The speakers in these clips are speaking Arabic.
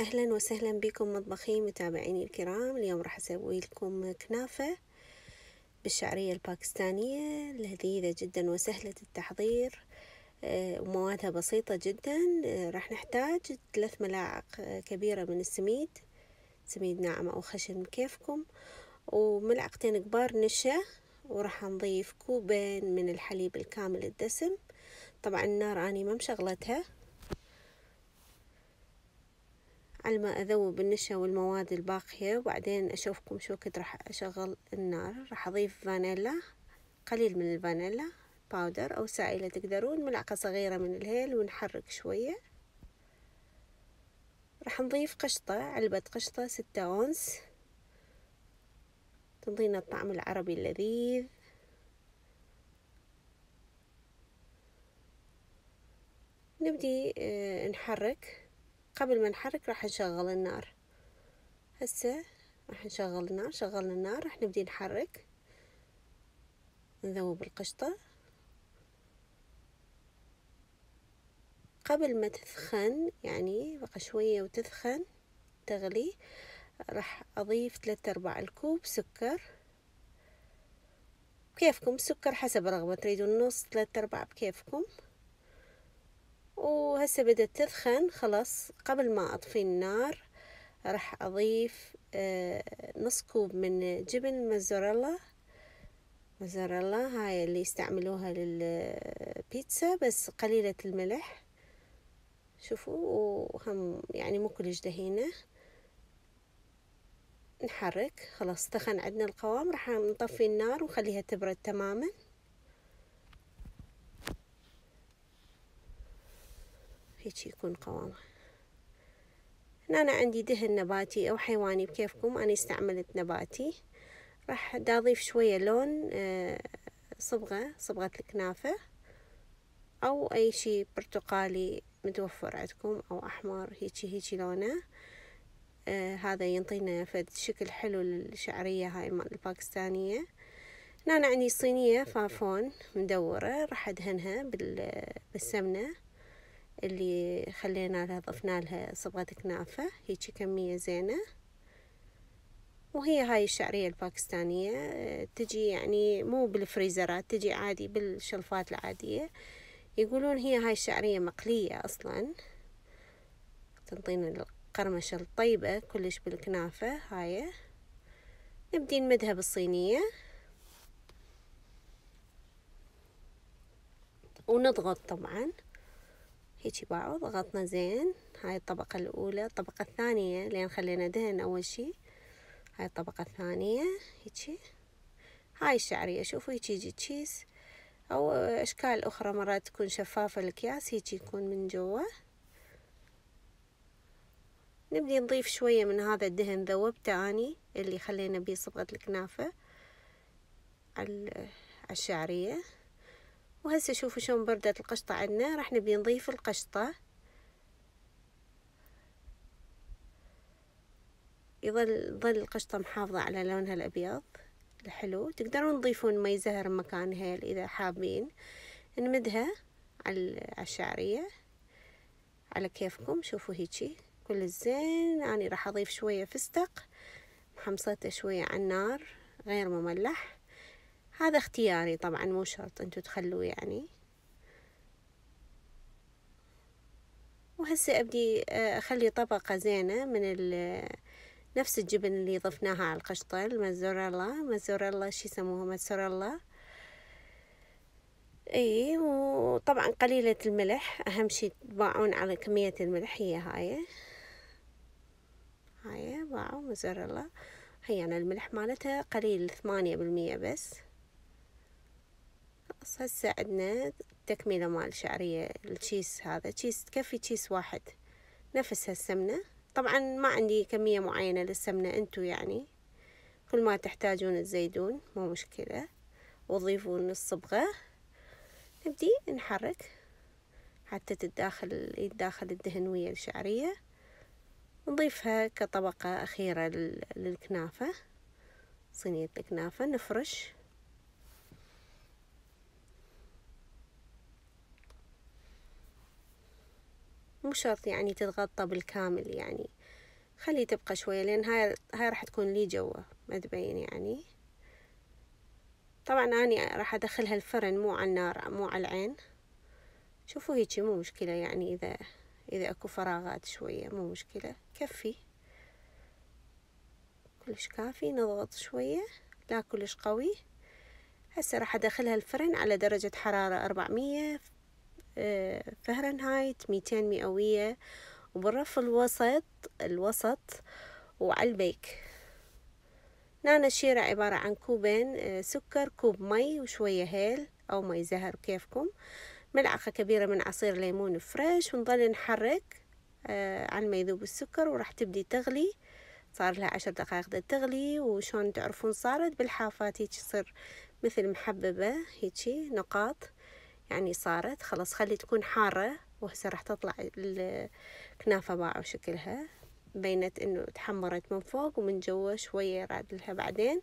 اهلا وسهلا بكم مطبخين متابعيني الكرام اليوم راح اسوي لكم كنافه بالشعريه الباكستانيه لذيذه جدا وسهله التحضير آه، وموادها بسيطه جدا آه، راح نحتاج ثلاث ملاعق آه، كبيره من السميد سميد ناعم او خشن كيفكم وملعقتين كبار نشا وراح نضيف كوبين من الحليب الكامل الدسم طبعا النار اني ما مشغلتها على ما أذوب النشا والمواد الباقية وبعدين أشوفكم شو كد راح أشغل النار راح أضيف فانيلا قليل من الفانيلا باودر أو سائلة تقدرون ملعقة صغيرة من الهيل ونحرك شوية راح نضيف قشطة علبة قشطة ستة أونس تنطينا الطعم العربي اللذيذ نبدي آه، نحرك قبل ما نحرك راح نشغل النار هسه راح نشغل النار شغلنا النار راح نبدي نحرك نذوب القشطة قبل ما تثخن يعني بقى شوية وتثخن تغلي راح أضيف ثلاثة أرباع الكوب سكر بكيفكم السكر حسب رغبة تريدون نص ثلاثة أرباع بكيفكم وهسه بدت تثخن خلاص قبل ما اطفي النار راح اضيف آه، نص كوب من جبن موزاريلا موزاريلا هاي اللي يستعملوها للبيتزا بس قليلة الملح شوفوا وهم يعني مو كلش دهينة نحرك خلاص تخن عندنا القوام راح نطفي النار ونخليها تبرد تماما هيك يكون قوامه هنا أنا عندي دهن نباتي أو حيواني بكيفكم أنا استعملت نباتي راح أضيف شوية لون آه، صبغة صبغة الكنافة أو أي شي برتقالي متوفر عندكم أو أحمر هيجي هيجي لونه آه هذا ينطينا فد شكل حلو للشعرية هاي الباكستانية هنا أنا عندي صينية فافون مدورة راح أدهنها بالسمنة اللي خلينا لها ضفنا لها صبغة كنافة هيجي كمية زينة وهي هاي الشعرية الباكستانية تجي يعني مو بالفريزرات تجي عادي بالشلفات العادية يقولون هي هاي الشعرية مقلية أصلا تنطينا القرمشة الطيبة كلش بالكنافة هاي نبدي نمدها بالصينية ونضغط طبعا هيجي بعض ضغطنا زين هاي الطبقة الأولى الطبقة الثانية لين خلينا دهن أول شي هاي الطبقة الثانية هيجي هاي الشعرية شوفوا هيجي يجي تشيز أو أشكال أخرى مرات تكون شفافة الأكياس هيجي يكون من جوا نبدي نضيف شوية من هذا الدهن ذوبته أني اللي خلينا بيه صبغة الكنافة على الشعرية وهسه شوفوا شلون بردت القشطة عندنا راح نبي نضيف القشطة يظل ظل القشطة محافظة على لونها الأبيض الحلو تقدرون تضيفون مي زهر مكانها إذا حابين نمدها على الشعرية على كيفكم شوفوا هيجي كل الزين أنا راح أضيف شوية فستق محمصته شوية على النار غير مملح هذا اختياري طبعا مو شرط انتو تخلوه يعني وهسه أبدي آه، أخلي طبقة زينة من نفس الجبن اللي ضفناها على القشطة المزوريلا مزوريلا شو يسموها مزوريلا اي وطبعا قليلة الملح أهم شي تباعون على كمية الملح هي هاي هاي باعوا مزوريلا هي أنا الملح مالتها قليل ثمانية بالمية بس خلاص هسه عندنا تكملة مال شعرية التشيس هذا تشيس تكفي تشيس واحد نفس هالسمنة طبعا ما عندي كمية معينة للسمنة انتو يعني كل ما تحتاجون تزيدون مو مشكلة وضيفون الصبغة نبدي نحرك حتى تتداخل يتداخل الدهن ويا الشعرية نضيفها كطبقة أخيرة للكنافة صينية الكنافة نفرش مو شرط يعني تتغطى بالكامل يعني خلي تبقى شوية لأن هاي هاي راح تكون لي جوا ما تبين يعني طبعا أني راح أدخلها الفرن مو على النار مو على العين شوفوا هيجي مو مشكلة يعني إذا إذا أكو فراغات شوية مو مشكلة كفي كلش كافي نضغط شوية لا كلش قوي هسه راح أدخلها الفرن على درجة حرارة أربعمية فهرنهايت آه، ميتين مئوية وبالرف الوسط الوسط وعلى البيك نانا الشيرة عبارة عن كوبين آه، سكر كوب مي وشوية هيل أو مي زهر كيفكم ملعقة كبيرة من عصير ليمون فريش ونظل نحرك آه، عن ما يذوب السكر وراح تبدي تغلي صار لها عشر دقائق ده تغلي وشون تعرفون صارت بالحافات هيك تصير مثل محببة هيجي نقاط يعني صارت خلاص خلي تكون حارة وهسه راح تطلع الكنافة باعوا شكلها بينت انه تحمرت من فوق ومن جوا شوية راد لها بعدين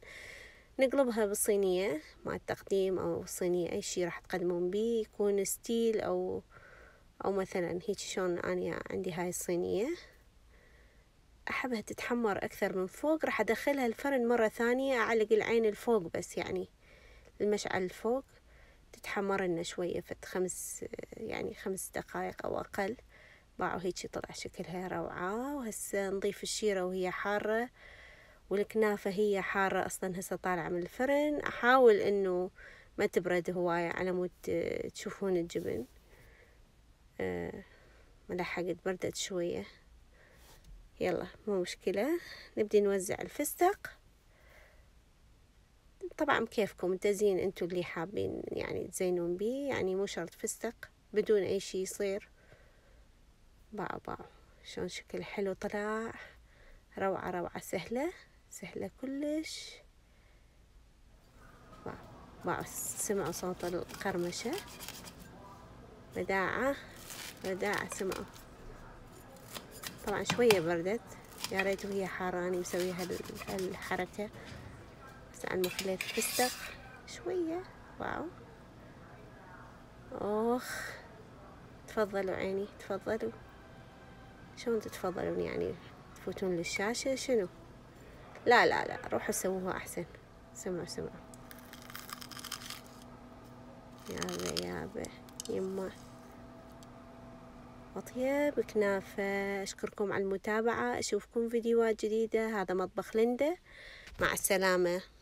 نقلبها بالصينية مع التقديم او الصينية اي شي راح تقدمون بيه يكون ستيل او او مثلا هيك شلون انا عندي هاي الصينية احبها تتحمر اكثر من فوق راح ادخلها الفرن مرة ثانية اعلق العين الفوق بس يعني المشعل الفوق تتحمر لنا شوية فت خمس يعني خمس دقائق أو أقل باعوا هيجي طلع شكلها روعة وهسه نضيف الشيرة وهي حارة والكنافة هي حارة أصلا هسه طالعة من الفرن أحاول أنه ما تبرد هواية على مود تشوفون الجبن أه ملحقت بردت شوية يلا مو مشكلة نبدي نوزع الفستق طبعا بكيفكم تزين انتو اللي حابين يعني تزينون بيه يعني مو شرط فستق بدون اي شي يصير باو باو شلون شكل حلو طلع روعة روعة سهلة سهلة كلش باو سمعوا صوت القرمشة بداعة بداعة سمعوا طبعا شوية بردت يا ريت وهي حارة اني مسوية هالحركة عن مخلات فستق شوية واو اوخ تفضلوا عيني تفضلوا شلون تتفضلون يعني تفوتون للشاشة شنو لا لا لا روحوا سووها احسن سمعوا سمعوا يابا يابا يما أطيب كنافة أشكركم على المتابعة أشوفكم فيديوهات جديدة هذا مطبخ لندا مع السلامة